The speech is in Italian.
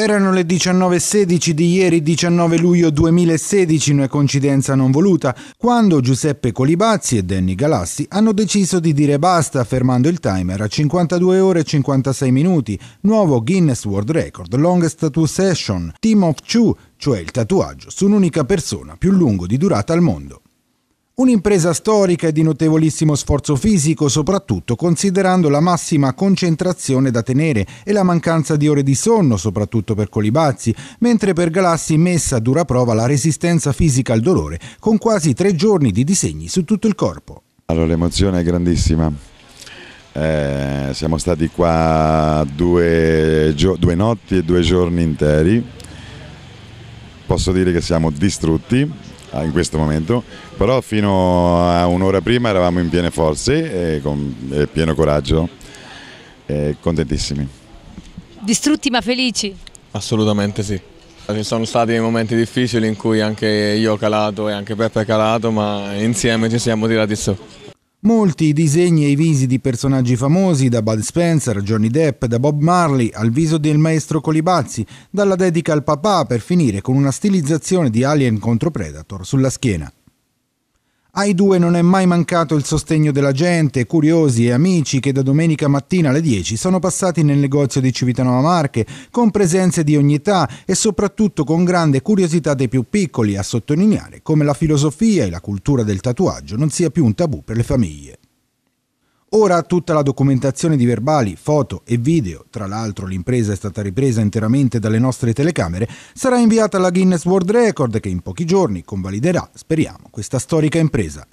Erano le 19.16 di ieri 19 luglio 2016, una coincidenza non voluta, quando Giuseppe Colibazzi e Danny Galassi hanno deciso di dire basta fermando il timer a 52 ore e 56 minuti, nuovo Guinness World Record, longest tattoo session, team of two, cioè il tatuaggio su un'unica persona più lungo di durata al mondo. Un'impresa storica e di notevolissimo sforzo fisico, soprattutto considerando la massima concentrazione da tenere e la mancanza di ore di sonno, soprattutto per Colibazzi, mentre per Galassi messa a dura prova la resistenza fisica al dolore, con quasi tre giorni di disegni su tutto il corpo. Allora l'emozione è grandissima. Eh, siamo stati qua due, due notti e due giorni interi. Posso dire che siamo distrutti Ah, in questo momento, però fino a un'ora prima eravamo in piene forze e con e pieno coraggio, e contentissimi. Distrutti ma felici? Assolutamente sì. Ci sono stati dei momenti difficili in cui anche io ho calato e anche Peppe ha calato, ma insieme ci siamo tirati su. Molti i disegni e i visi di personaggi famosi, da Bud Spencer, Johnny Depp, da Bob Marley, al viso del maestro Colibazzi, dalla dedica al papà per finire con una stilizzazione di Alien contro Predator sulla schiena. Ai due non è mai mancato il sostegno della gente, curiosi e amici che da domenica mattina alle 10 sono passati nel negozio di Civitanova Marche, con presenze di ogni età e soprattutto con grande curiosità dei più piccoli, a sottolineare come la filosofia e la cultura del tatuaggio non sia più un tabù per le famiglie. Ora tutta la documentazione di verbali, foto e video, tra l'altro l'impresa è stata ripresa interamente dalle nostre telecamere, sarà inviata alla Guinness World Record che in pochi giorni convaliderà, speriamo, questa storica impresa.